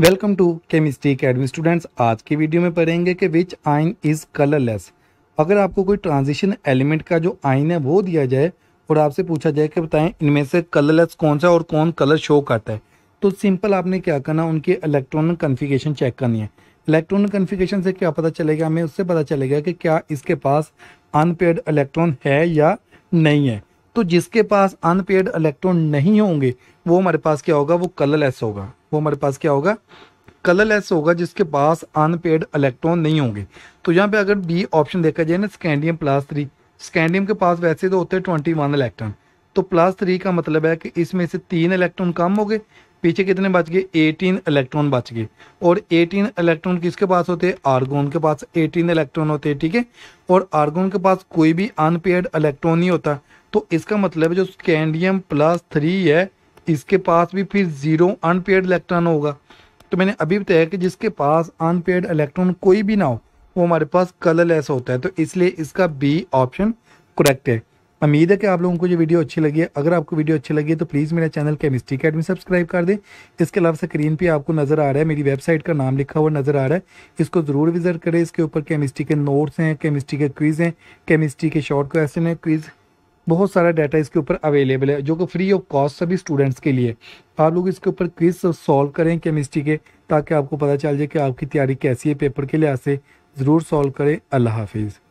welcome to chemistry academy students आज की video में पढ़ेंगे कि विच आइन इज़ कलरलेस अगर आपको कोई ट्रांजिशन एलिमेंट का जो आइन है वो दिया जाए और आपसे पूछा जाए कि बताएं इनमें से कलरलेस कौन सा और कौन कलर शो करता है तो सिंपल आपने क्या करना उनकी इलेक्ट्रॉनिक कन्फिगेशन चेक करनी है इलेक्ट्रॉनिक कन्फिगेशन से क्या पता चलेगा हमें उससे पता चलेगा कि क्या इसके पास अनपेड इलेक्ट्रॉन है या नहीं है तो जिसके पास अनपेड इलेक्ट्रॉन नहीं होंगे वो हमारे पास क्या होगा वो कलरलेस होगा वो हमारे पास क्या होगा कलरलेस होगा जिसके पास अनपेड इलेक्ट्रॉन नहीं होंगे तो यहाँ पे अगर बी ऑप्शन देखा जाए ना स्कैंडियम प्लस थ्री स्कैंडियम के पास वैसे तो होते हैं ट्वेंटी वन इलेक्ट्रॉन तो प्लस थ्री का मतलब है कि इसमें से तीन इलेक्ट्रॉन कम हो गए पीछे कितने बच गए 18 इलेक्ट्रॉन बच गए और 18 इलेक्ट्रॉन किसके पास होते हैं आर्गोन के पास 18 इलेक्ट्रॉन होते हैं ठीक है और आर्गोन के पास कोई भी अनपेड इलेक्ट्रॉन नहीं होता तो इसका मतलब जो स्कैंडियम प्लस थ्री है इसके पास भी फिर जीरो अनपेड इलेक्ट्रॉन होगा तो मैंने अभी बताया कि जिसके पास अनपेड इलेक्ट्रॉन कोई भी ना हो वो हमारे पास कलरलेस होता है तो इसलिए इसका बी ऑप्शन करेक्ट है उम्मीद है कि आप लोगों को ये वीडियो अच्छी लगी है अगर आपको वीडियो अच्छी लगी है तो प्लीज़ मेरा चैनल केमिस्ट्री अकेडमी सब्सक्राइब कर दें इसके अलावा स्क्रीन पे आपको नज़र आ रहा है मेरी वेबसाइट का नाम लिखा हुआ नज़र आ रहा है इसको ज़रूर विजिट करें इसके ऊपर केमिस्ट्री के नोट्स हैं केमिस्ट्री के क्विज़ हैं केमिस्ट्री के शॉर्ट क्वेश्चन हैं क्विज़ बहुत सारा डाटा इसके ऊपर अवेलेबल है जो कि फ्री ऑफ कॉस्ट सभी स्टूडेंट्स के लिए आप लोग इसके ऊपर क्विज सॉल्व करें केमिस्ट्री के ताकि आपको पता चल जाए कि आपकी तैयारी कैसी है पेपर के लिहाज से ज़रूर सॉल्व करें अल्लाह हाफिज़